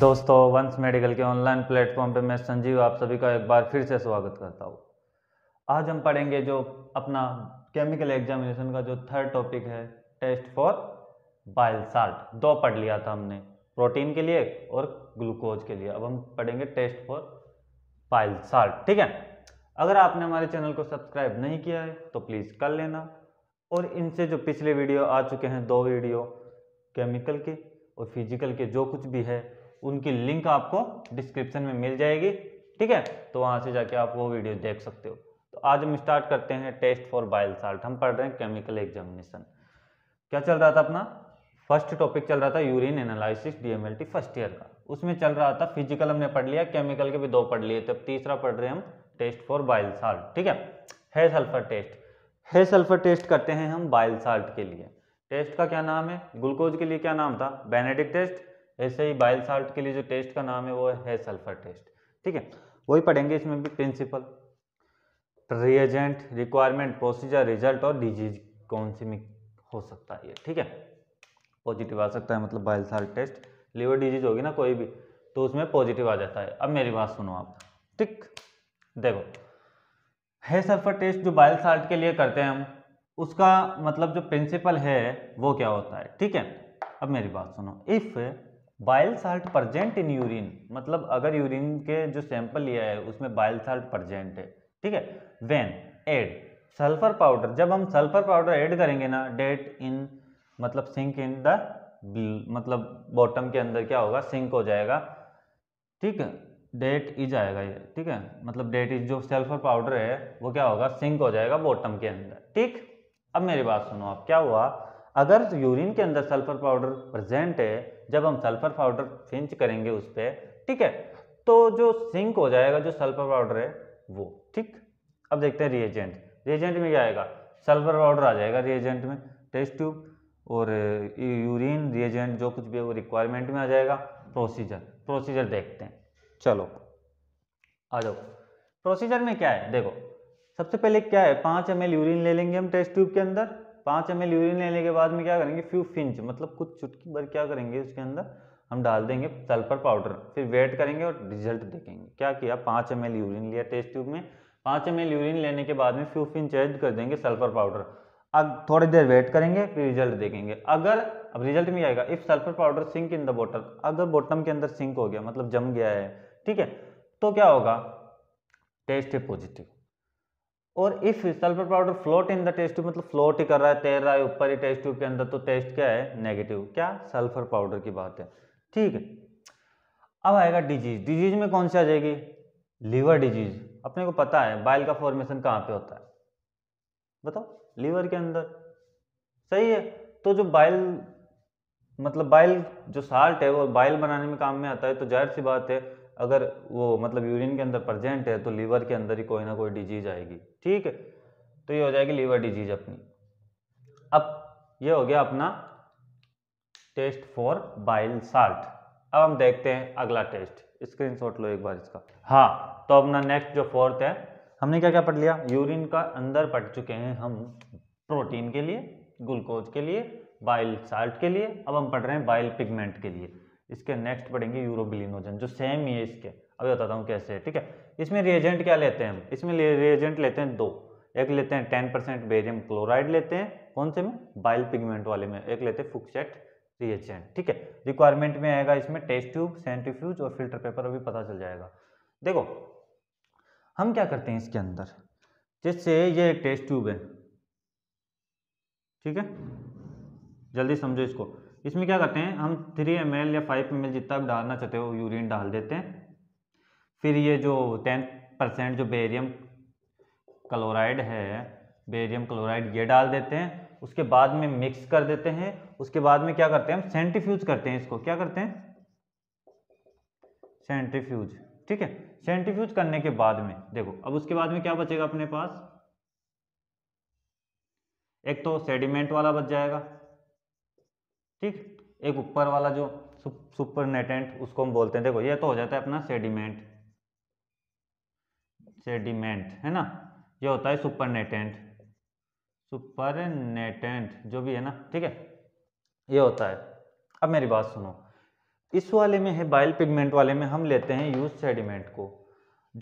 दोस्तों वंश मेडिकल के ऑनलाइन प्लेटफॉर्म पे मैं संजीव आप सभी का एक बार फिर से स्वागत करता हूँ आज हम पढ़ेंगे जो अपना केमिकल एग्जामिनेशन का जो थर्ड टॉपिक है टेस्ट फॉर बाइल साल्ट दो पढ़ लिया था हमने प्रोटीन के लिए और ग्लूकोज के लिए अब हम पढ़ेंगे टेस्ट फॉर बाइल साल्ट ठीक है अगर आपने हमारे चैनल को सब्सक्राइब नहीं किया है तो प्लीज़ कर लेना और इनसे जो पिछले वीडियो आ चुके हैं दो वीडियो केमिकल के और फिजिकल के जो कुछ भी है उनकी लिंक आपको डिस्क्रिप्शन में मिल जाएगी ठीक है तो वहां से जाके आप वो वीडियो देख सकते हो तो आज हम स्टार्ट करते हैं टेस्ट फॉर बाइल साल्ट हम पढ़ रहे हैं केमिकल एग्जामिनेशन क्या चल रहा था अपना फर्स्ट टॉपिक चल रहा था urine analysis DMLT first year का उसमें चल रहा था फिजिकल हमने पढ़ लिया केमिकल के भी दो पढ़ लिए तब तीसरा पढ़ रहे हैं हम टेस्ट फॉर बाइल साल्ट ठीक है है सल्फर टेस्ट है सल्फर टेस्ट करते हैं हम बाइल साल्ट के लिए टेस्ट का क्या नाम है ग्लूकोज के लिए क्या नाम था बेनेडिक टेस्ट ऐसे ही बाइल साल्ट के लिए जो टेस्ट का नाम है वो है सल्फर टेस्ट ठीक है वही पढ़ेंगे इसमें भी principle reagent requirement procedure result और डिजीज कौन सी में हो सकता है ठीक है पॉजिटिव आ सकता है मतलब bile salt test liver disease होगी ना कोई भी तो उसमें पॉजिटिव आ जाता है अब मेरी बात सुनो आप ठीक देखो है सल्फर टेस्ट जो बाइल साल्ट के लिए करते हैं हम उसका मतलब जो प्रिंसिपल है वो क्या होता है ठीक है अब मेरी बात सुनो if bile salt present in urine मतलब अगर यूरिन के जो सैंपल लिया है उसमें बाइल साल्ट प्रजेंट है ठीक है वेन एड सल्फर पाउडर जब हम सल्फर पाउडर ऐड करेंगे ना डेट इन मतलब सिंक इन द मतलब बॉटम के अंदर क्या होगा सिंक हो जाएगा ठीक है डेट इज आएगा ये ठीक है मतलब डेट इज जो सल्फर पाउडर है वो क्या होगा सिंक हो जाएगा बॉटम के अंदर ठीक अब मेरी बात सुनो आप क्या हुआ अगर तो यूरिन के अंदर सल्फर पाउडर प्रेजेंट है जब हम सल्फर पाउडर फिंच करेंगे उस पर ठीक है तो जो सिंक हो जाएगा जो सल्फर पाउडर है वो ठीक अब देखते हैं रिएजेंट रिएजेंट में क्या आएगा सल्फर पाउडर आ जाएगा रिएजेंट में टेस्ट ट्यूब और यूरिन रिएजेंट जो कुछ भी है वो रिक्वायरमेंट में आ जाएगा प्रोसीजर प्रोसीजर देखते हैं चलो आ जाओ प्रोसीजर में क्या है देखो सबसे पहले क्या है पाँच एम यूरिन ले लेंगे हम टेस्ट ट्यूब के अंदर पाँच एम एल यूरिन लेने के बाद में क्या करेंगे फ्यू फिंच मतलब कुछ चुटकी भर क्या करेंगे उसके अंदर हम डाल देंगे सल्फर पाउडर फिर वेट करेंगे और रिजल्ट देखेंगे क्या किया पाँच एम एल यूरिन लिया टेस्ट ट्यूब में पाँच एम एल यूरिन लेने के बाद में फ्यू फिंच एड कर देंगे सल्फर पाउडर अब थोड़ी देर वेट करेंगे फिर रिजल्ट देखेंगे अगर अब रिजल्ट में आएगा if sulphur powder sink in the bottle अगर बॉटम के अंदर सिंक हो गया मतलब जम गया है ठीक है तो क्या होगा टेस्ट है पॉजिटिव और if sulphur powder float in the test tube मतलब फ्लोट ही कर रहा है तैर रहा है ऊपर ही टेस्ट ट्यूब के अंदर तो टेस्ट क्या है नेगेटिव क्या सल्फर पाउडर की बात है ठीक है अब आएगा डिजीज डिजीज में कौन सी आ जाएगी लीवर डिजीज अपने को पता है बाइल का फॉर्मेशन कहाँ पे होता है बताओ लीवर के अंदर सही है तो जो बाइल मतलब बाइल जो साल्ट है वो बाइल बनाने में काम में आता है तो जाहिर सी बात है अगर वो मतलब यूरिन के अंदर प्रजेंट है तो लीवर के अंदर ही कोई ना कोई डिजीज आएगी ठीक है तो ये हो जाएगी लीवर डिजीज अपनी अब ये हो गया अपना टेस्ट फॉर बाइल साल्ट अब हम देखते हैं अगला टेस्ट स्क्रीनशॉट लो एक बार इसका हाँ तो अपना नेक्स्ट जो फोर्थ है हमने क्या क्या पढ़ लिया यूरिन का अंदर पढ़ चुके हैं हम प्रोटीन के लिए ग्लूकोज के लिए बाइल साल्ट के लिए अब हम पढ़ रहे हैं बाइल पिगमेंट के लिए इसके नेक्स्ट पढ़ेंगे यूरोबिलिनोजन जो सेम ही है इसके अभी बताता हूँ कैसे है ठीक है इसमें रिएजेंट क्या लेते हैं हम इसमें रिएजेंट लेते हैं दो एक लेते हैं टेन परसेंट बेरियम क्लोराइड लेते हैं कौन से में बाइल पिगमेंट वाले में एक लेते हैं फुक्सेट रिएजेंट ठीक है रिक्वायरमेंट में आएगा इसमें टेस्ट ट्यूब सेंट्रीफ्यूज और फिल्टर पेपर अभी पता चल जाएगा देखो हम क्या करते हैं इसके अंदर जिससे ये एक टेस्ट ट्यूब है ठीक है जल्दी समझो इसको इसमें क्या करते हैं हम थ्री एम या फाइव एम जितना भी डालना चाहते हो यूरिन डाल देते हैं फिर ये जो टेन परसेंट जो बेरियम क्लोराइड है बेरियम क्लोराइड ये डाल देते हैं उसके बाद में मिक्स कर देते हैं उसके बाद में क्या करते हैं हम सेंट्रीफ्यूज करते हैं इसको क्या करते हैं सेंट्रीफ्यूज ठीक है सेंट्रीफ्यूज करने के बाद में देखो अब उसके बाद में क्या बचेगा अपने पास एक तो सेडिमेंट वाला बच जाएगा ठीक एक ऊपर वाला जो सुपरनेटेंट उसको हम बोलते हैं देखो ये तो हो जाता है अपना सेडिमेंट सेडिमेंट है ना ये होता है सुपरनेटेंट सुपरनेटेंट जो भी है ना ठीक है ये होता है अब मेरी बात सुनो इस वाले में है बाइल पिगमेंट वाले में हम लेते हैं यूज सेडिमेंट को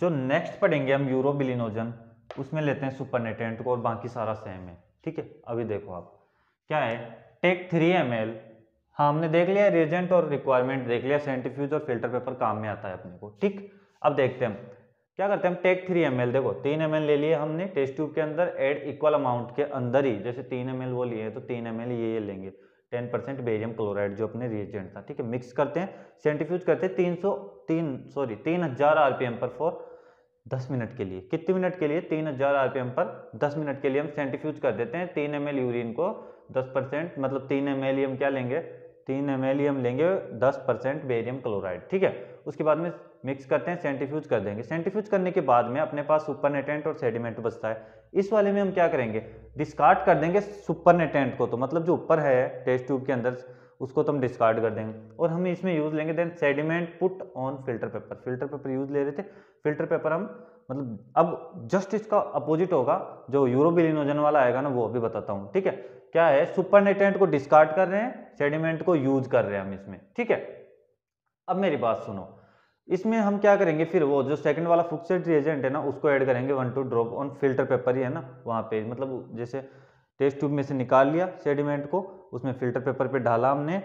जो नेक्स्ट पढ़ेंगे हम यूरोबिलिनोजन उसमें लेते हैं सुपरनेटेंट को और बाकी सारा सेम है ठीक है अभी देखो आप क्या है टेक थ्री एम एल हाँ हमने देख लिया रिएजेंट और रिक्वायरमेंट देख लिया सेंटिफ्यूज और फिल्टर पेपर काम में आता है अपने को ठीक अब देखते हैं क्या करते हैं हम टेक थ्री एम देखो तीन एम ले लिए हमने टेस्ट ट्यूब के अंदर एड इक्वल अमाउंट के अंदर ही जैसे तीन एम वो लिए तो तीन एम ये ये लेंगे टेन परसेंट बेरियम क्लोराइड जो अपने रिएजेंट था ठीक है मिक्स करते हैं सेंटिफ्यूज करते हैं तीन सौ तीन सॉरी तीन हजार आरपीएम पर फॉर दस मिनट के लिए कितने मिनट के लिए तीन हजार आरपीएम पर दस मिनट के लिए हम सेंटिफ्यूज कर देते हैं तीन एम यूरिन को दस परसेंट मतलब तीन एम हम क्या लेंगे तीन एम हम लेंगे दस परसेंट बेरियम क्लोराइड ठीक है उसके बाद में मिक्स करते हैं सेंटिफ्यूज कर देंगे सेंटिफ्यूज करने के बाद में अपने पास सुपरनेटेंट और सेडिमेंट बचता है इस वाले में हम क्या करेंगे डिस्कार्ड कर देंगे सुपरनेटेंट को तो मतलब जो ऊपर है टेस्ट ट्यूब के अंदर उसको तो हम डिस्कार्ड कर देंगे और हम इसमें यूज़ लेंगे then sediment put on filter paper filter paper use ले रहे थे फिल्टर पेपर हम मतलब अब जस्ट इसका अपोजिट होगा जो यूरोबिलिनोजन वाला आएगा ना वो अभी बताता हूँ ठीक है क्या है सुपरनेटेंट को डिस्कार्ड कर रहे हैं सेडिमेंट को यूज कर रहे हैं हम इसमें ठीक है अब मेरी बात सुनो इसमें हम क्या करेंगे फिर वो जो सेकंड वाला फुक्सेड रिएजेंट है ना उसको ऐड करेंगे one two drop on filter paper ही है ना वहाँ पे मतलब जैसे टेस्ट ट्यूब में से निकाल लिया सेडिमेंट को उसमें फिल्टर पेपर पे डाला हमने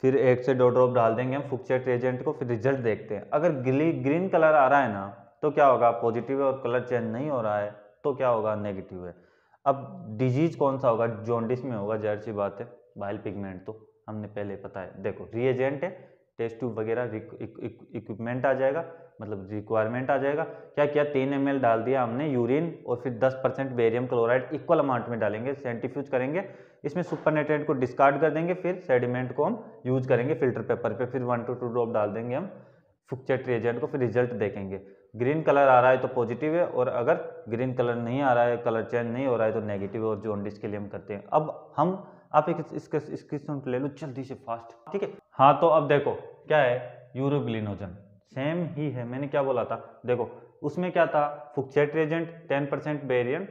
फिर एक से दो ड्रॉप डाल देंगे हम फुक्सेड रिएजेंट को फिर रिजल्ट देखते हैं अगर गिली ग्रीन कलर आ रहा है ना तो क्या होगा पॉजिटिव है और कलर चेंज नहीं हो रहा है तो क्या होगा नेगेटिव है अब डिजीज कौन सा होगा जॉन्डिस में होगा जहर सी बात है बाइल पिगमेंट तो हमने पहले पता है देखो रिएजेंट है टेस्ट ट्यूब वगैरह इक्विपमेंट आ जाएगा मतलब रिक्वायरमेंट आ जाएगा क्या क्या तीन एम डाल दिया हमने यूरिन और फिर दस percent barium chloride equal amount में डालेंगे सेंटिफ्यूज करेंगे इसमें सुपरनेटेड को डिस्कार्ड कर देंगे फिर सेडिमेंट को हम यूज करेंगे फिल्टर पेपर पे फिर वन टू टू ड्रॉप डाल देंगे हम फुक्चेट रिएजेंट को फिर रिजल्ट देखेंगे ग्रीन कलर आ रहा है तो पॉजिटिव है और अगर ग्रीन कलर नहीं आ रहा है कलर चेंज नहीं हो रहा है तो नेगेटिव है और जॉन्डिस के लिए हम करते हैं अब हम आप एक स्क्रीन ले लो जल्दी से फास्ट ठीक है हाँ तो अब देखो क्या है यूरोग्लिनोजन सेम ही है मैंने क्या बोला था देखो उसमें क्या था Fouchet's reagent ten percent barium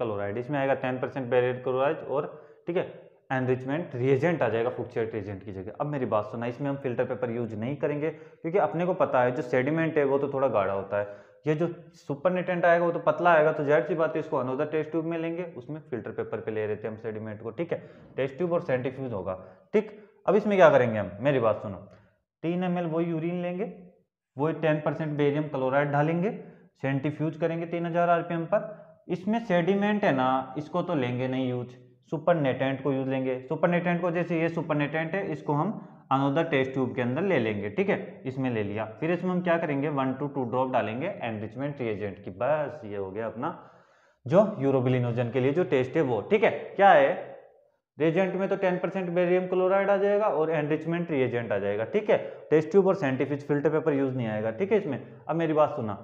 chloride इसमें आएगा टेन परसेंट बेरियन क्लोराइड और ठीक है एनरिचमेंट रिएजेंट आ जाएगा फुक्चेट रिएजेंट की जगह अब मेरी बात सुना इसमें हम फिल्टर पेपर यूज नहीं करेंगे क्योंकि अपने को पता है जो सेडिमेंट है वो तो थोड़ा गाढ़ा होता है ये जो सुपर नेटेंट आएगा वो तो पतला आएगा तो जाहिर सी बात है इसको अनोदर टेस्ट ट्यूब में लेंगे उसमें फिल्टर पेपर पे ले रहे थे हम सेडिमेंट को ठीक है टेस्ट ट्यूब और सेंटिफ्यूज होगा ठीक अब इसमें क्या करेंगे हम मेरी बात सुनो तीन एम वो यूरिन लेंगे वो टेन परसेंट बेरियम क्लोराइड डालेंगे सेंटिफ्यूज करेंगे तीन हजार आरपीएम पर इसमें सेडिमेंट है ना इसको तो लेंगे नहीं यूज सुपर नेटेंट को यूज लेंगे सुपरनेटेंट को जैसे ये सुपर नेटेंट है इसको हम अनोदर टेस्ट ट्यूब के अंदर ले लेंगे ठीक है इसमें ले लिया फिर इसमें हम क्या करेंगे वन टू टू ड्रॉप डालेंगे एनरिचमेंट रिएजेंट की बस ये हो गया अपना जो यूरोबिलिनोजन के लिए जो टेस्ट है वो ठीक है क्या है रिएजेंट में तो 10% परसेंट बेरियम क्लोराइड आ जाएगा और एनरिचमेंट रिएजेंट आ जाएगा ठीक है टेस्ट ट्यूब और साइंटिफिक फिल्टर पेपर यूज नहीं आएगा ठीक है इसमें अब मेरी बात सुना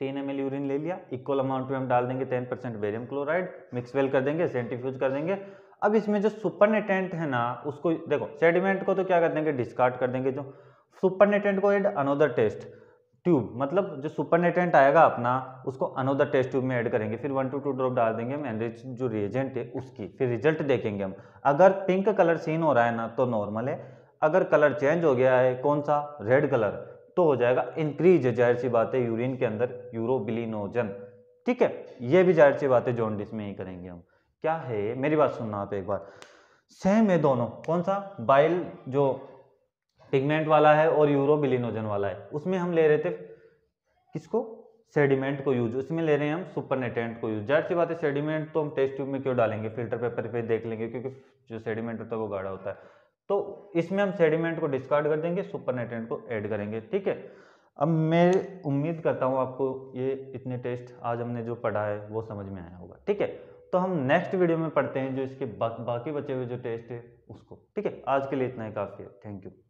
टेन एम यूरिन ले लिया इक्वल अमाउंट में हम डाल देंगे ten percent barium chloride mix well कर देंगे सेंटिफ्यूज कर देंगे अब इसमें जो सुपरनेटेंट है ना उसको देखो सेडिमेंट को तो क्या कर देंगे डिस्कार्ड कर देंगे जो सुपरनेटेंट को एड अनोदर टेस्ट ट्यूब मतलब जो सुपरनेटेंट आएगा अपना उसको अनोदर टेस्ट ट्यूब में ऐड करेंगे फिर वन टू टू ड्रॉप डाल देंगे हम एनरिच जो रिएजेंट है उसकी फिर रिजल्ट देखेंगे हम अगर पिंक कलर सीन हो रहा है ना तो नॉर्मल है अगर कलर चेंज हो गया है कौन सा रेड कलर तो हो जाएगा इंक्रीज जाहिर सी बात है यूरिन के अंदर यूरोबिलिनोजन ठीक है ये भी जाहिर सी बात है जॉन्डिस में ही करेंगे हम क्या है मेरी बात सुनना आप एक बार सेम है दोनों कौन सा बाइल जो पिगमेंट वाला है और यूरोबिलिनोजन वाला है उसमें हम ले रहे थे किसको सेडिमेंट को यूज उसमें ले रहे हैं हम सुपरनेटेंट को यूज जाहिर सी बात है सेडिमेंट तो हम टेस्ट ट्यूब में क्यों डालेंगे फिल्टर पेपर पे देख लेंगे क्योंकि जो सेडिमेंट होता है वो गाढ़ा होता है तो इसमें हम सेडिमेंट को डिस्कार्ड कर देंगे सुपर को ऐड करेंगे ठीक है अब मैं उम्मीद करता हूँ आपको ये इतने टेस्ट आज हमने जो पढ़ा है वो समझ में आया होगा ठीक है तो हम नेक्स्ट वीडियो में पढ़ते हैं जो इसके बा, बाकी बचे हुए जो टेस्ट है उसको ठीक है आज के लिए इतना ही काफ़ी है थैंक यू